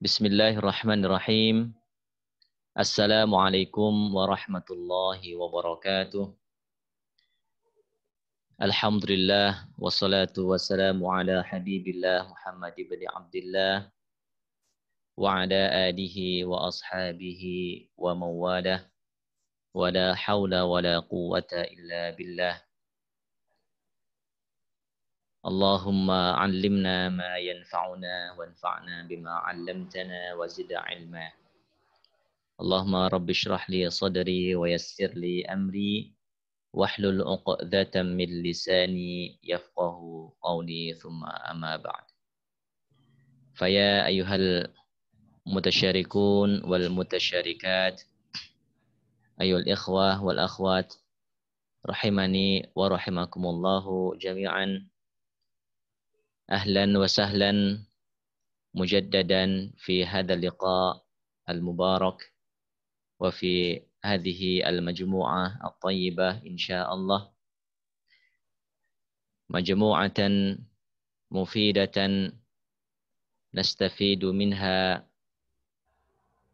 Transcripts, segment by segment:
بسم الله الرحمن الرحيم السلام عليكم ورحمة الله وبركاته الحمد لله والصلاة والسلام على حبيب الله محمد بن عبد الله وعلى آله وأصحابه ومواله ولا حول ولا قوة إلا بالله اللهم علمنا ما ينفعنا وانفعنا بما علمتنا وزد علما اللهم رب اشرح لي صدري ويسر لي أمري واحلل عقدة من لساني يفقه قولي ثم أما بعد فيا أيها المتشاركون والمتشاركات أيها الإخوة والأخوات رحمني ورحمكم الله جميعا اهلا وسهلا مجددا في هذا اللقاء المبارك وفي هذه المجموعه الطيبه ان شاء الله مجموعه مفيده نستفيد منها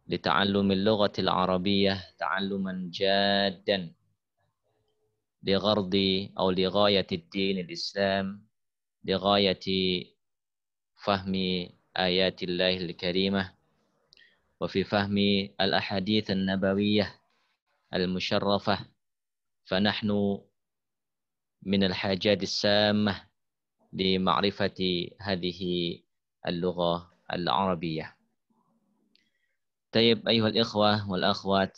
لتعلم اللغه العربيه تعلما جادا لغرض او لغايه الدين الاسلام لغاية فهم آيات الله الكريمة وفي فهم الأحاديث النبوية المشرفة فنحن من الحاجات السامة لمعرفة هذه اللغة العربية طيب أيها الإخوة والأخوات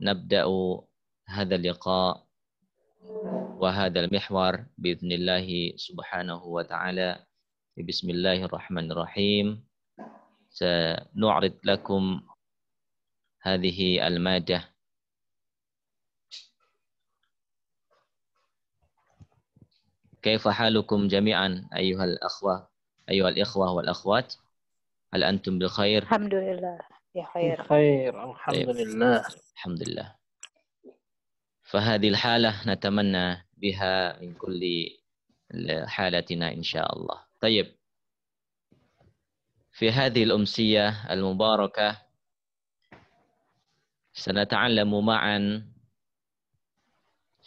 نبدأ هذا اللقاء وهذا المحور بإذن الله سبحانه وتعالى بسم الله الرحمن الرحيم سنعرض لكم هذه المادة كيف حالكم جميعا أيها الأخوة أيها الإخوة والأخوات هل أنتم بخير؟ الحمد لله بخير بخير طيب. الحمد لله الحمد لله فهذه الحالة نتمنى بها من كل حالتنا إن شاء الله طيب في هذه الأمسية المباركة سنتعلم معا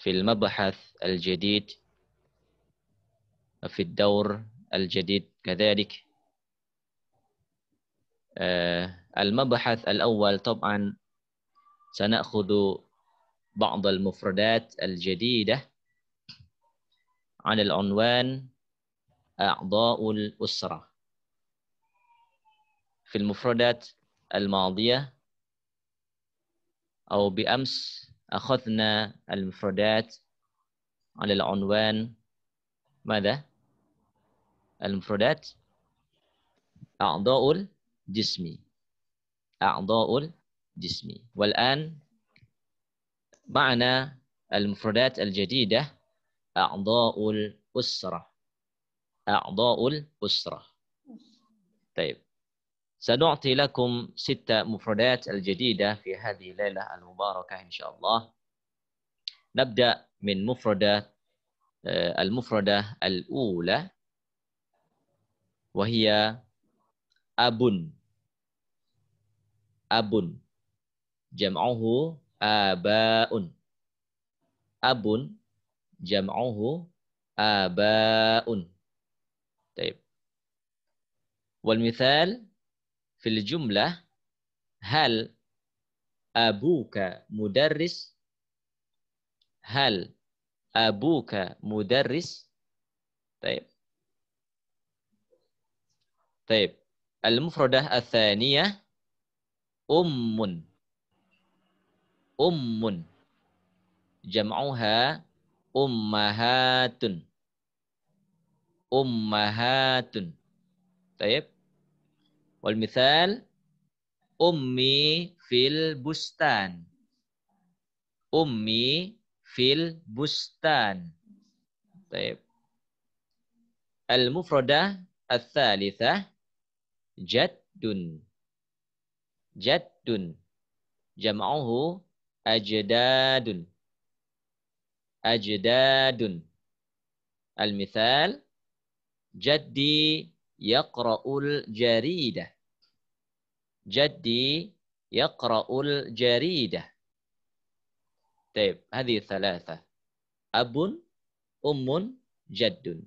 في المبحث الجديد في الدور الجديد كذلك آه، المبحث الأول طبعا سنأخذ بعض المفردات الجديدة على العنوان أعضاء الأسرة في المفردات الماضية أو بأمس أخذنا المفردات على العنوان ماذا؟ المفردات أعضاء الجسم أعضاء الجسم والآن معنا المفردات الجديدة أعضاء الأسرة أعضاء الأسرة طيب سنعطي لكم ستة مفردات الجديدة في هذه الليلة المباركة إن شاء الله نبدأ من مفردة آه، المفردة الأولى وهي أب أب جمعه آباء أب jam'uhu abaun. Taib. Wal mithal fil jumlah hal abuka mudarris hal abuka mudarris طيب طيب المفردة الثانية أم أم جمعها ummahatun. Ummahatun. Taib. Wal misal ummi fil bustan. Ummi fil bustan. Taib. Al mufradah ats-tsalitsah jaddun. Jaddun. Jam'uhu ajdadun. أجداد المثال جدي يقرأ الجريدة جدي يقرأ الجريدة طيب هذه ثلاثة أب أم جد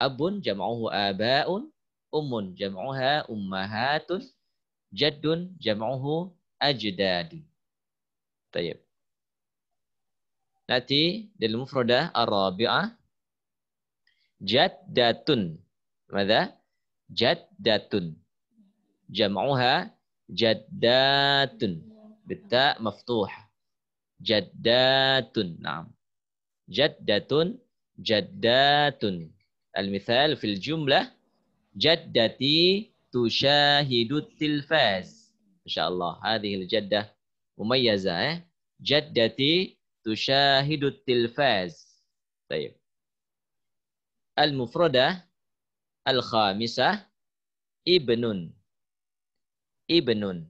أب جمعه آباء أم جمعها أمهات جد جمعه أجداد طيب Nati dalam mufradah arabi'ah jaddatun. Mada? Jaddatun. Jam'uha jaddatun. Bita maftuh. Jaddatun. Naam. Jaddatun. Jaddatun. Al-mithal fil jumlah. Jaddati tushahidut tilfaz. InsyaAllah. Hadihil jaddah. Mumayyaza. Eh? Jaddati tushahidut tilfaz. Baik. Al-mufradah al-khamisah ibnun. Ibnun.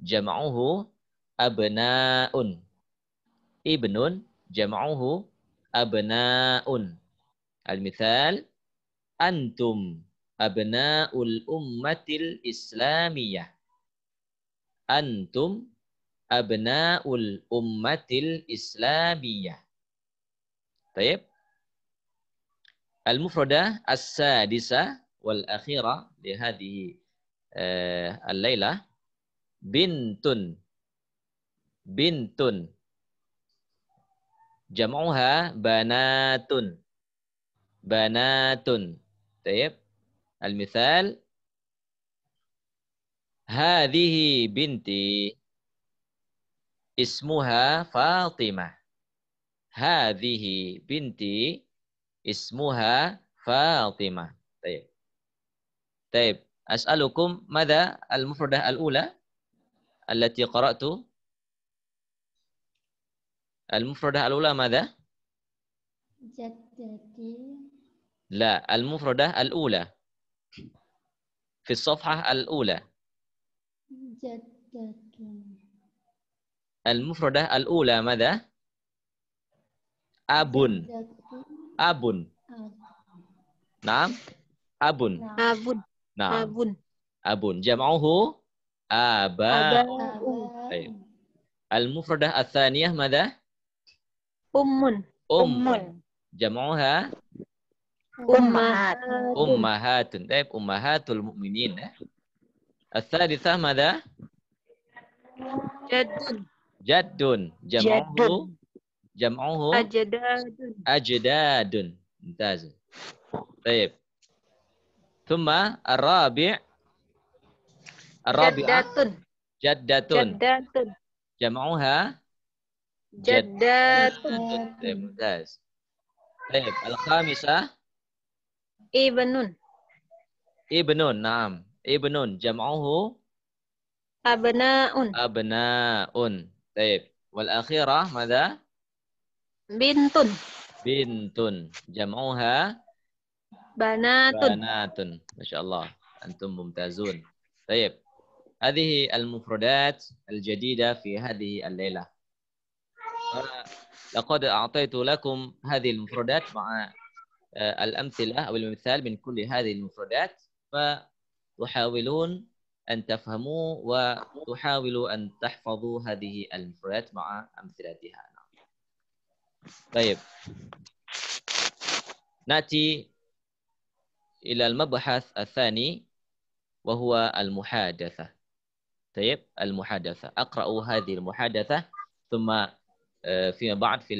jamauhu abna'un. Ibnun jamauhu abna'un. Al-mithal antum abna'ul ummatil islamiyah. Antum abnaul ummatil islamiyah. Taib. Al-mufradah as-sadisa wal akhira li hadhihi uh, eh, al-laila bintun bintun jam'uha banatun banatun taib al-mithal hadhihi binti اسمها فاطمة هذه بنتي اسمها فاطمة طيب طيب أسألكم ماذا المفردة الأولى التي قرأت المفردة الأولى ماذا؟ جدتي لا المفردة الأولى في الصفحة الأولى جدتي Al-mufradah al-ula madah Abun. Abun. Naam. Abun. Abun. Naam. Abun. Abun. Jam'uhu aba. Al-mufradah al-thaniyah umun Ummun. Um. Ummun. Jam'uha? Ummahat. Ummahatun. Taib ummahatul mu'minin. Eh. Al-thalithah madha? Jadun. Jadun. Jam'uhu. Jam'uhu. Ajadadun. Ajadadun. Mumtaz. Baik. Thumma arabi' arabi'ah. Jaddatun. Jaddatun. Jaddatun. Jam'uha. Jaddatun. Baik, Baik, al-khamisah. Ibnun. Ibnun, na'am. Ibnun, jam'uhu. Abna'un. Abna'un. طيب والأخيرة ماذا؟ بنت بنت جمعها بنات بنات ما شاء الله أنتم ممتازون طيب هذه المفردات الجديدة في هذه الليلة لقد أعطيت لكم هذه المفردات مع آه، الأمثلة أو المثال من كل هذه المفردات فتحاولون أن تفهموا وتحاولوا أن تحفظوا هذه المفردات مع أمثلتها نعم. طيب نأتي إلى المبحث الثاني وهو المحادثة طيب المحادثة أقرأ هذه المحادثة ثم آه، فيما بعد في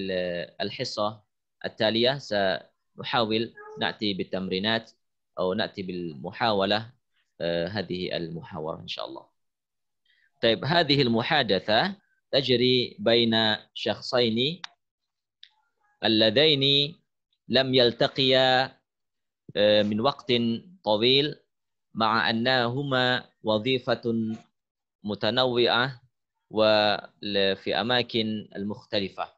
الحصة التالية سنحاول نأتي بالتمرينات أو نأتي بالمحاولة آه، هذه المحاورة إن شاء الله طيب هذه المحادثة تجري بين شخصين اللذين لم يلتقيا آه، من وقت طويل مع أنهما وظيفة متنوعة وفي أماكن المختلفة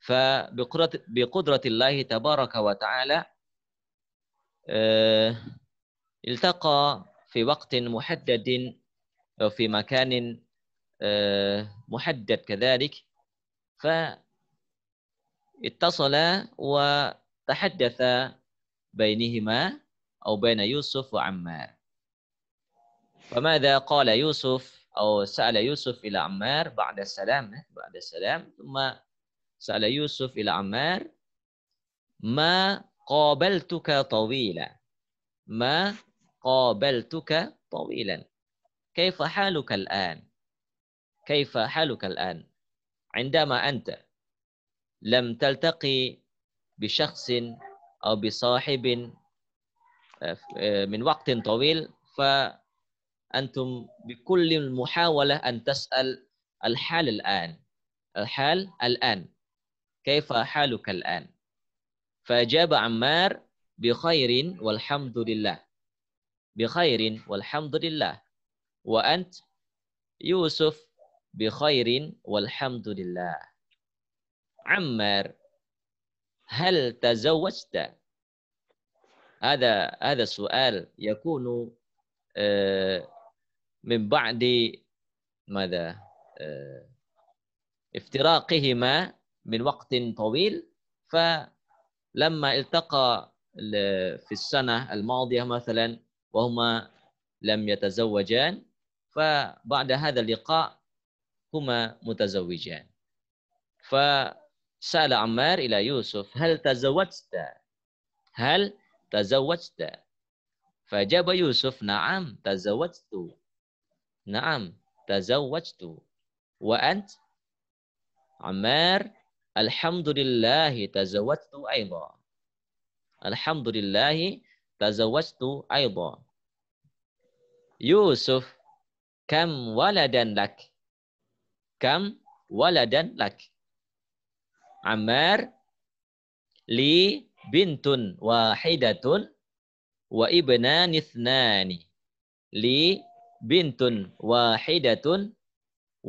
فبقدرة الله تبارك وتعالى آه، التقى في وقت محدد أو في مكان آه، محدد كذلك فاتصلا وتحدث بينهما أو بين يوسف وعمار فماذا قال يوسف أو سأل يوسف إلى عمار بعد السلام بعد السلام ثم سأل يوسف إلى عمار ما قابلتك طويلا ما قابلتك طويلا كيف حالك الآن كيف حالك الآن عندما أنت لم تلتقي بشخص أو بصاحب آه، آه، من وقت طويل فأنتم بكل محاولة أن تسأل الحال الآن الحال الآن كيف حالك الآن فأجاب عمار بخير والحمد لله بخير والحمد لله وأنت يوسف بخير والحمد لله عمار هل تزوجت هذا هذا السؤال يكون آه، من بعد ماذا آه، افتراقهما من وقت طويل فلما التقى في السنة الماضية مثلا وهما لم يتزوجان فبعد هذا اللقاء هما متزوجان فسأل عمار إلى يوسف هل تزوجت هل تزوجت فأجاب يوسف نعم تزوجت نعم تزوجت وأنت عمار الحمد لله تزوجت أيضا الحمد لله tazawwajtu aidha. Yusuf, kam waladan lak? Kam waladan lak? Ammar, li bintun wahidatun wa ibnan ithnani. Li bintun wahidatun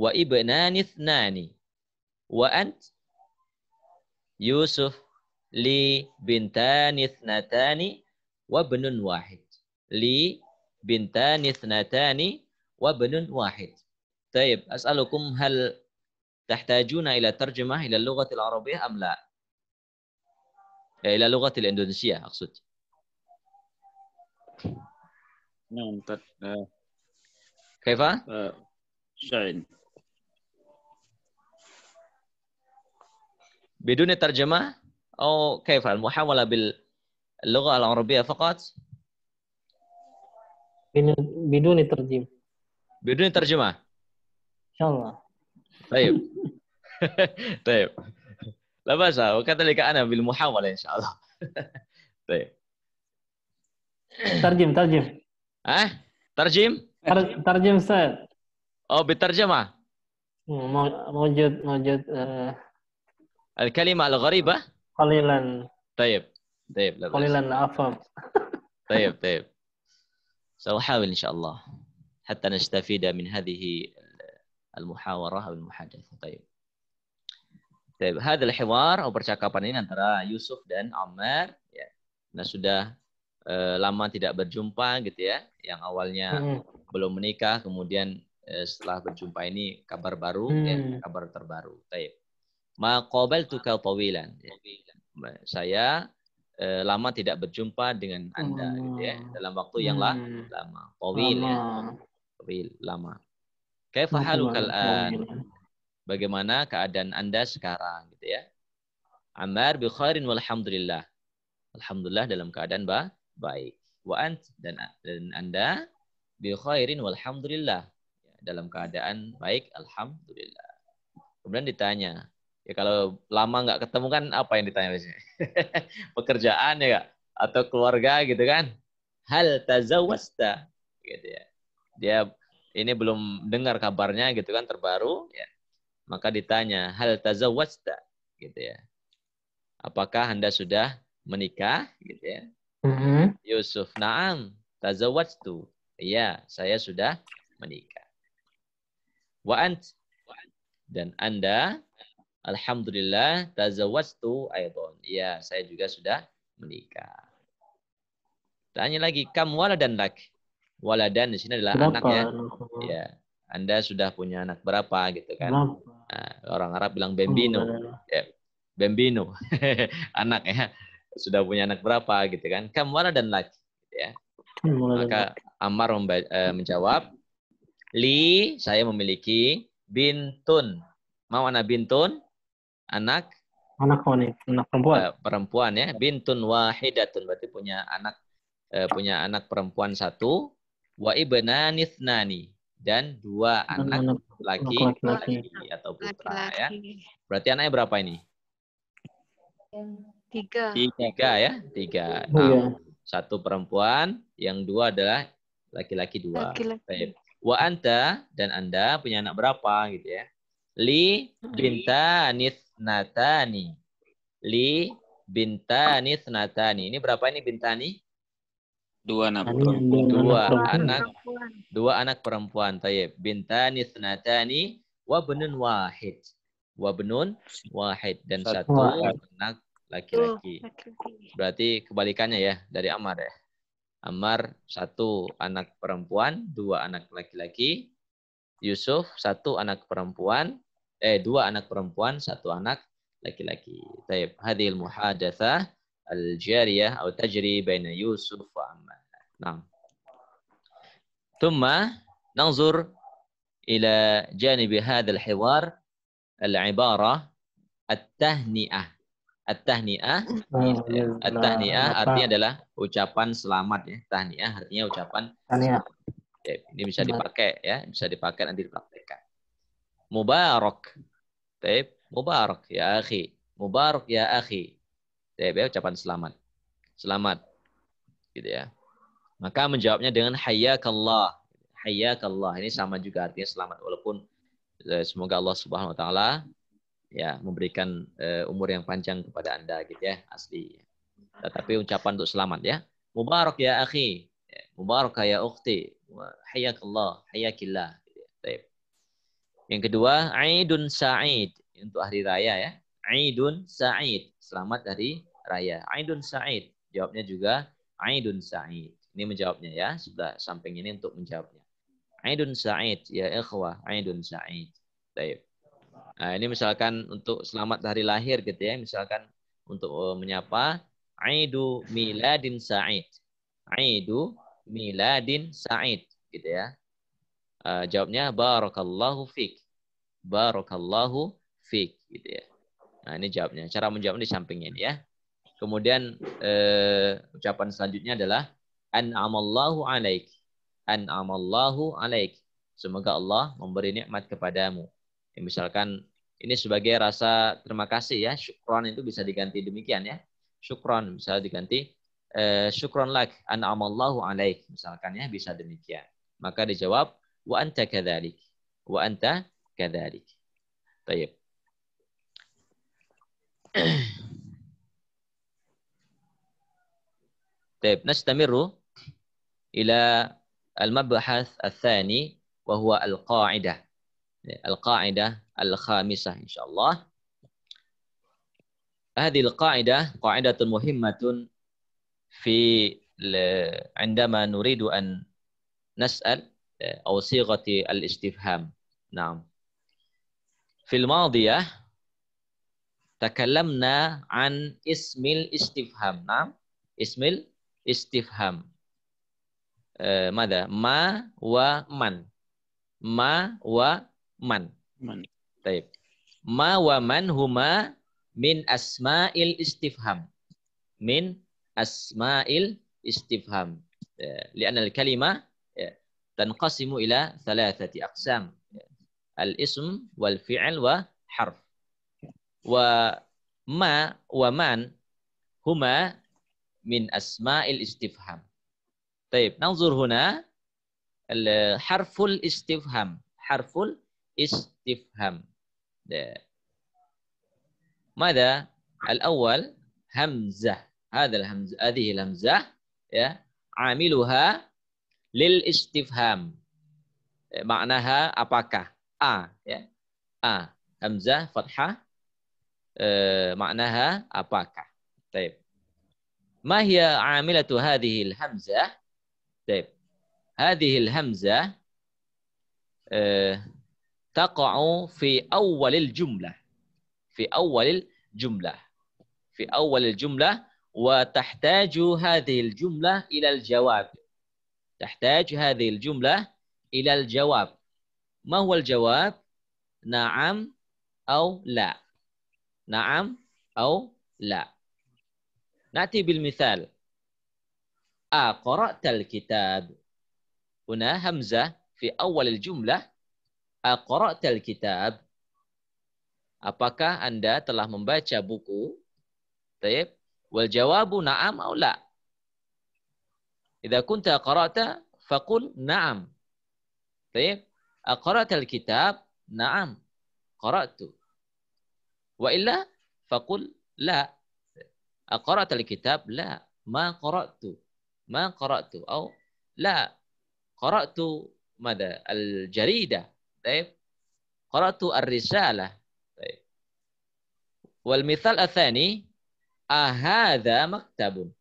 wa ibnan ithnani. Wa ant Yusuf li bintan ithnatani wa benun wahid. Li bintani thnatani wa benun wahid. Taib, as'alukum hal tahtajuna ila terjemah ila lughatil Arabiah, am la? ila lughatil indonesia maksud. نعم كيف؟ شاين بدون ترجمة أو كيف المحاولة bil. اللغة العربية فقط بدون ترجمة بدون ترجمة إن شاء الله طيب طيب لا بأس وكذلك أنا بالمحاولة إن شاء الله طيب ترجم ترجم ها ترجم ترجم سيد أو بالترجمة موجود موجود الكلمة الغريبة قليلا طيب طيب لا قليلا لا افهم طيب طيب ساحاول ان شاء الله حتى نستفيد من هذه المحاوره او المحادثه طيب طيب هذا الحوار او percakapan ini antara Yusuf dan Ammar ya. Nah sudah eh, lama tidak berjumpa gitu ya yang awalnya hmm. belum menikah kemudian eh, setelah berjumpa ini kabar baru ya, hmm. ya kabar terbaru. Baik. Ma qabaltuka tawilan. Ya. Saya eh, lama tidak berjumpa dengan Anda hmm. gitu ya oh. dalam waktu yang lah, hmm. Ya. lama tawil lama. ya tawil lama fahalu haluka bagaimana keadaan Anda sekarang gitu ya Amar bi khairin walhamdulillah alhamdulillah dalam keadaan ba baik wa ant dan dan Anda bi khairin walhamdulillah ya, dalam keadaan baik alhamdulillah kemudian ditanya Ya kalau lama nggak ketemu kan apa yang ditanya biasanya? Pekerjaan ya Atau keluarga gitu kan? Hal tazawasta gitu ya. Dia ini belum dengar kabarnya gitu kan terbaru ya. Maka ditanya hal tazawasta gitu ya. Apakah Anda sudah menikah gitu ya? Mm-hmm. Yusuf, naam, tazawastu Iya, saya sudah menikah. Wa ant dan Anda Alhamdulillah tazawwajtu aidon. Ya, saya juga sudah menikah. Tanya lagi kam waladan lak? Waladan di sini adalah Berapa? anaknya. Ya. Anda sudah punya anak berapa gitu kan? Nah, orang Arab bilang bambino. Ya. Bambino. anak ya. Sudah punya anak berapa gitu kan? Kam dan lak? Ya. Maka Ammar eh, menjawab, Li, saya memiliki bintun. Mau anak bintun? anak anak wanita, anak perempuan. Uh, perempuan ya, bintun wahidatun berarti punya anak uh, punya anak perempuan satu, wa ibnani nani dan dua anak laki-laki atau putra laki, ya. Berarti anaknya berapa ini? Tiga. Tiga ya, tiga. Oh, iya. Satu perempuan, yang dua adalah laki-laki dua. Laki-laki. Wa anta dan anda punya anak berapa gitu ya? Li binta anis snatani. Li bintani snatani. Ini berapa ini bintani? Dua anak perempuan. Dua anak dua anak perempuan. Tayyip. Bintani snatani wa benun wahid. Wa benun wahid dan satu anak oh, laki-laki. Berarti kebalikannya ya dari Amar ya. Amar satu anak perempuan, dua anak laki-laki. Yusuf satu anak perempuan, eh dua anak perempuan, satu anak laki-laki. Taib. Hadil muhadatha al-jariyah atau tajri baina Yusuf wa Ammar. Nah. ثم ننظر ila جانب هذا الحوار al التهنئة At-tahni'ah. At-tahni'ah artinya adalah ucapan selamat ya. Tahni'ah artinya ucapan. Tahni'ah. Ini bisa dipakai ya, bisa dipakai nanti dipraktekkan mubarak. Taib, mubarak ya akhi. Mubarak ya akhi. Taib, ya, ucapan selamat. Selamat. Gitu ya. Maka menjawabnya dengan hayyakallah. Hayyakallah. Ini sama juga artinya selamat walaupun eh, semoga Allah Subhanahu wa taala ya memberikan uh, umur yang panjang kepada Anda gitu ya asli. Tetapi ucapan untuk selamat ya. Mubarak ya akhi. Mubarak ya ukhti. Hayyakallah, hayyakillah. Yang kedua, Aidun Sa'id untuk hari raya ya. Aidun Sa'id, selamat hari raya. Aidun Sa'id. Jawabnya juga Aidun Sa'id. Ini menjawabnya ya, Sebelah samping ini untuk menjawabnya. Aidun Sa'id ya ikhwah, Aidun Sa'id. Baik. Nah, ini misalkan untuk selamat hari lahir gitu ya, misalkan untuk eh, menyapa Aidu Miladin Sa'id. Aidu Miladin Sa'id gitu ya. Uh, jawabnya barakallahu fik. Barakallahu fiq gitu ya. Nah, ini jawabnya. Cara menjawab di sampingnya ya. Kemudian uh, ucapan selanjutnya adalah an'amallahu alaik. An'amallahu alaik. Semoga Allah memberi nikmat kepadamu. Ya, misalkan ini sebagai rasa terima kasih ya. Syukron itu bisa diganti demikian ya. Syukron bisa diganti eh, syukron lak an'amallahu alaik misalkan ya bisa demikian. Maka dijawab Wa anta kadzalik. Wa anta kadzalik. Baik. Baik, nastamiru ila al-mabhath al-thani wa huwa al-qa'idah. Ya, al-qa'idah al-khamisah insyaallah. هذه القاعدة قاعدة مهمة في عندما نريد أن نسأل آه، أو صيغة الاستفهام نعم في الماضية تكلمنا عن اسم الاستفهام نعم اسم الاستفهام آه، ماذا ما ومن ما ومن من طيب ما ومن هما من أسماء الاستفهام من أسماء الاستفهام آه، لأن الكلمة tanqasimu ila thalathati aqsam al-ism wal fi'l wa harf wa ma wa man huma min asma'il istifham طيب ننظر هنا حرف الاستفهام حرف الاستفهام ماذا الأول همزة هذا الهمزة هذه الهمزة عاملها lil istifham. Maknaha apakah? A ya. A hamzah fathah eh, maknaha apakah? Baik. طيب. ما هي عاملة هذه الهمزة؟ طيب هذه الهمزة e، تقع في أول الجملة في أول الجملة في أول الجملة وتحتاج هذه الجملة إلى الجواب تحتاج هذه الجملة إلى الجواب ما هو الجواب؟ نعم أو لا نعم أو لا نأتي بالمثال أقرأت الكتاب هنا همزة في أول الجملة أقرأت الكتاب Apakah Anda telah membaca buku? Taib. Wal jawabu na'am au la. إذا كنت قرأت فقل نعم طيب أقرأت الكتاب نعم قرأت وإلا فقل لا أقرأت الكتاب لا ما قرأت ما قرأت أو لا قرأت ماذا الجريدة طيب قرأت الرسالة طيب والمثال الثاني أهذا مكتب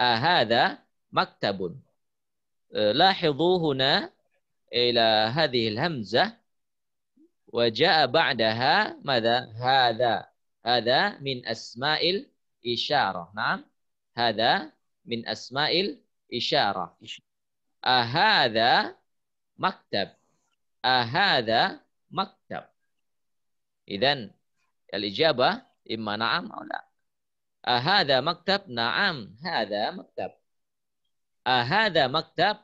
أهذا مكتب آه، لاحظوا هنا إلى هذه الهمزة وجاء بعدها ماذا هذا هذا من أسماء الإشارة نعم هذا من أسماء الإشارة أهذا آه، مكتب أهذا آه، مكتب إذا الإجابة إما نعم أو لا أهذا مكتب نعم هذا مكتب Ahada maktab?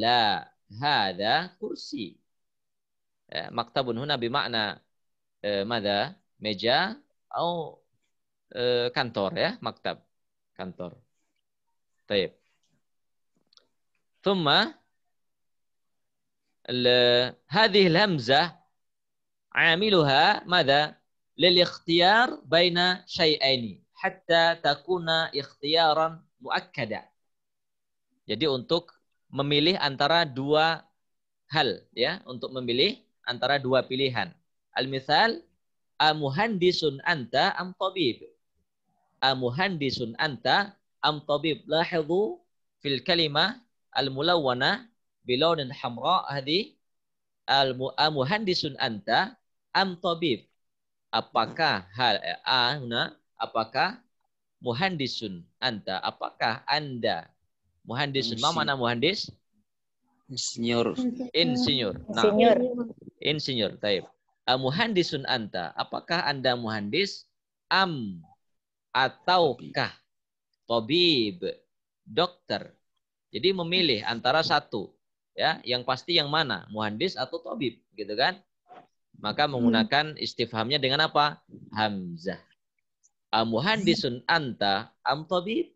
La. Hada kursi. Ya, maktabun huna bimakna eh, mada? Meja atau eh, kantor ya? Maktab. Kantor. Taib. Thumma هذه الهمزة عاملها ماذا؟ للاختيار بين شيئين حتى تكون اختيارا مؤكدا jadi untuk memilih antara dua hal ya, untuk memilih antara dua pilihan. Al-misal amuhandisun anta am tabib. Amuhandisun anta am tabib. Lahidhu fil kalimah al-mulawwana bilawnin hamra hadi al-muhandisun anta am tabib. Apakah hal eh, apakah muhandisun anta apakah anda Muhandis. Ma mana muhandis? Insinyur. Insinyur. Nah. Insinyur. Taib. Ah, Muhandisun anta. Apakah Anda muhandis? Am ataukah tobib, dokter. Jadi memilih antara satu ya, yang pasti yang mana? Muhandis atau tobib? gitu kan? Maka hmm. menggunakan istifhamnya dengan apa? Hamzah. Amuhandisun ah, anta am tabib?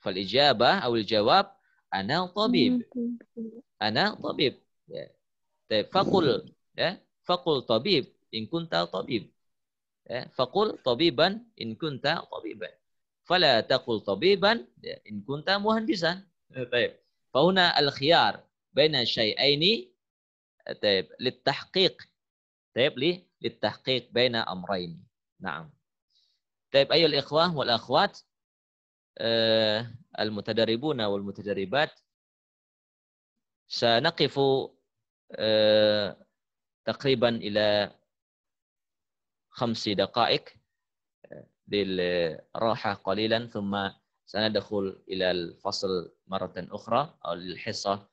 فالإجابة أو الجواب أنا طبيب أنا طبيب طيب فقل فقل طبيب إن كنت طبيب فقل طبيبا إن كنت طبيبا فلا تقل طبيبا إن كنت مهندسا طيب فهنا الخيار بين شيئين طيب للتحقيق طيب لي للتحقيق بين أمرين نعم طيب أيها الإخوة والأخوات آه، المتدربون والمتدربات سنقف آه، تقريبا إلى خمس دقائق آه، للراحة قليلا ثم سندخل إلى الفصل مرة أخرى أو للحصة